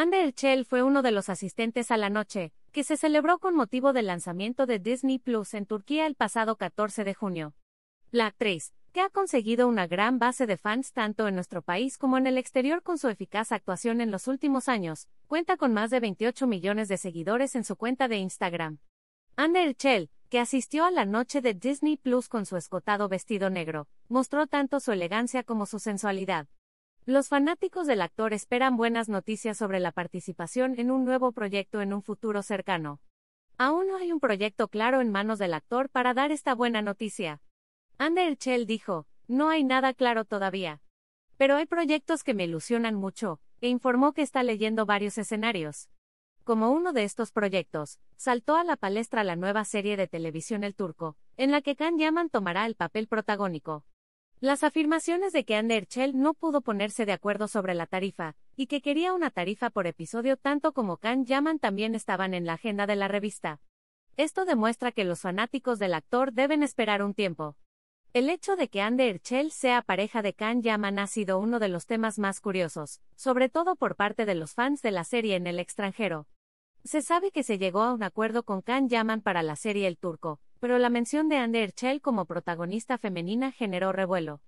Ander Chell fue uno de los asistentes a la noche, que se celebró con motivo del lanzamiento de Disney Plus en Turquía el pasado 14 de junio. La actriz, que ha conseguido una gran base de fans tanto en nuestro país como en el exterior con su eficaz actuación en los últimos años, cuenta con más de 28 millones de seguidores en su cuenta de Instagram. Ander Chell, que asistió a la noche de Disney Plus con su escotado vestido negro, mostró tanto su elegancia como su sensualidad, los fanáticos del actor esperan buenas noticias sobre la participación en un nuevo proyecto en un futuro cercano. Aún no hay un proyecto claro en manos del actor para dar esta buena noticia. Ander Chell dijo, no hay nada claro todavía. Pero hay proyectos que me ilusionan mucho, e informó que está leyendo varios escenarios. Como uno de estos proyectos, saltó a la palestra la nueva serie de televisión El Turco, en la que Khan Yaman tomará el papel protagónico. Las afirmaciones de que Ander Erçel no pudo ponerse de acuerdo sobre la tarifa, y que quería una tarifa por episodio tanto como Khan Yaman también estaban en la agenda de la revista. Esto demuestra que los fanáticos del actor deben esperar un tiempo. El hecho de que Ander Herchel sea pareja de Khan Yaman ha sido uno de los temas más curiosos, sobre todo por parte de los fans de la serie en el extranjero. Se sabe que se llegó a un acuerdo con Khan Yaman para la serie El Turco, pero la mención de Anne Erchel como protagonista femenina generó revuelo.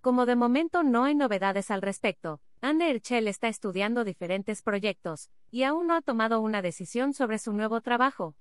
Como de momento no hay novedades al respecto, Anne Erchel está estudiando diferentes proyectos, y aún no ha tomado una decisión sobre su nuevo trabajo.